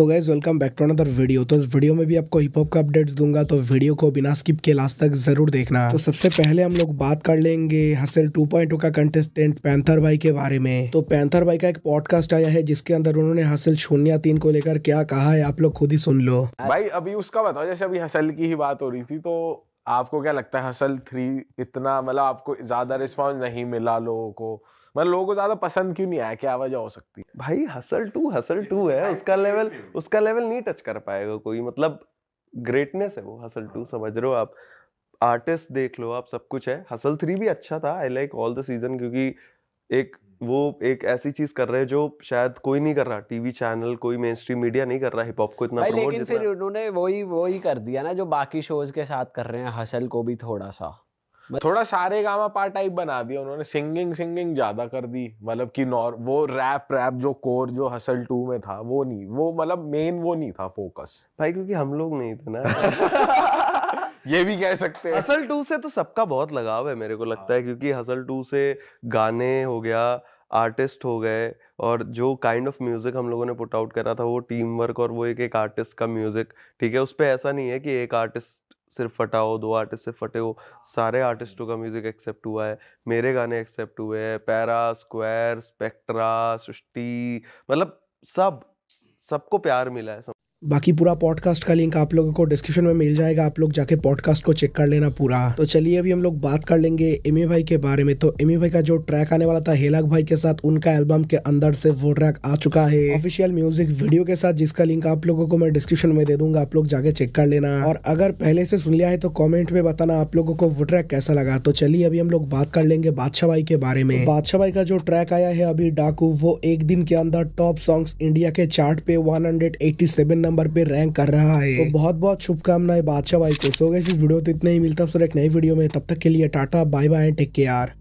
So guys welcome back to another video तो इस video में भी आपको हिप हॉप का अपडेट्स दूंगा तो वीडियो को बिना स्किप के लास्ट तक जरूर देखना तो सबसे पहले हम लोग बात कर लेंगे हसल 2.2 का कंटेस्टेंट पैंथर भाई के बारे में तो पैंथर भाई का एक पॉडकास्ट आया है जिसके अंदर उन्होंने हसल शून्य तीन को लेकर क्या कहा है आप लोग खुद ही सुन लो भाई अभी उसका बताओ जैसे अभी हसल की ही बात हो रही थी तो आपको क्या लगता है हसल थ्री इतना मतलब आपको ज़्यादा रिस्पॉन्स नहीं मिला लोगों को मतलब लोगों को ज़्यादा पसंद क्यों नहीं आया क्या वजह हो सकती है भाई हसल टू हसल टू है उसका लेवल उसका लेवल नहीं टच कर पाएगा कोई मतलब ग्रेटनेस है वो हसल टू समझ रहे हो आप आर्टिस्ट देख लो आप सब कुछ है हसल थ्री भी अच्छा था I like all the season क्योंकि एक वो एक ऐसी चीज कर रहे हैं जो शायद कोई नहीं कर रहा टीवी चैनल कोई मेन स्ट्रीम मीडिया नहीं कर रहा हिप हॉप को इतना भाई लेकिन फिर उन्होंने वही वही कर दिया ना जो बाकी शोज के साथ कर रहे हैं हसल को भी थोड़ा सा थोड़ा सारे गामा पार्ट टाइप बना दिया उन्होंने सिंगिंग सिंगिंग ज्यादा कर दी मतलब कि नॉर वो रैप रैप जो कोर जो हसल टू में था वो नहीं वो मतलब मेन वो नहीं था फोकस भाई क्योंकि हम लोग नहीं थे ना ये भी कह सकते हैं हसल टू से तो सबका बहुत लगाव है मेरे को लगता है हाँ। क्योंकि हसल टू से गाने हो गया आर्टिस्ट हो गए और जो काइंड ऑफ म्यूज़िक हम लोगों ने पुट आउट करा था वो टीम वर्क और वो एक एक आर्टिस्ट का म्यूज़िक ठीक है उस पर ऐसा नहीं है कि एक आर्टिस्ट सिर्फ फटा हो दो आर्टिस्ट से फटे हो हाँ। सारे आर्टिस्टों का म्यूज़िक एक्सेप्ट हुआ है मेरे गाने एक्सेप्ट हुए हैं पैरा स्क्वायर स्पेक्ट्रा सृष्टि मतलब सब सबको प्यार मिला है बाकी पूरा पॉडकास्ट का लिंक आप लोगों को डिस्क्रिप्शन में मिल जाएगा आप लोग जाके पॉडकास्ट को चेक कर लेना पूरा तो चलिए अभी हम लोग बात कर लेंगे एमी भाई के बारे में तो एमी भाई का जो ट्रैक आने वाला था हेलाक भाई के साथ उनका एल्बम के अंदर से वो ट्रैक आ चुका है ऑफिशियल म्यूजिक वीडियो के साथ जिसका लिंक आप लोगों को मैं डिस्क्रिप्शन में दे दूंगा आप लोग जाके चेक कर लेना और अगर पहले से सुन लिया है तो कॉमेंट में बताना आप लोगों को वो ट्रैक कैसा लगा तो चलिए अभी हम लोग बात कर लेंगे बादशाह भाई के बारे में तो बादशाह भाई का जो ट्रैक आया है अभी डाकू वो एक दिन के अंदर टॉप सॉन्ग्स इंडिया के चार्ट पे वन हंड्रेड एट्टी सेवन नंबर पे रैंक कर रहा है तो बहुत बहुत शुभकामनाएं बादशाह भाई को सो गए इस वीडियो तो इतना ही मिलता है एक नई वीडियो में तब तक के लिए tata bye bye take care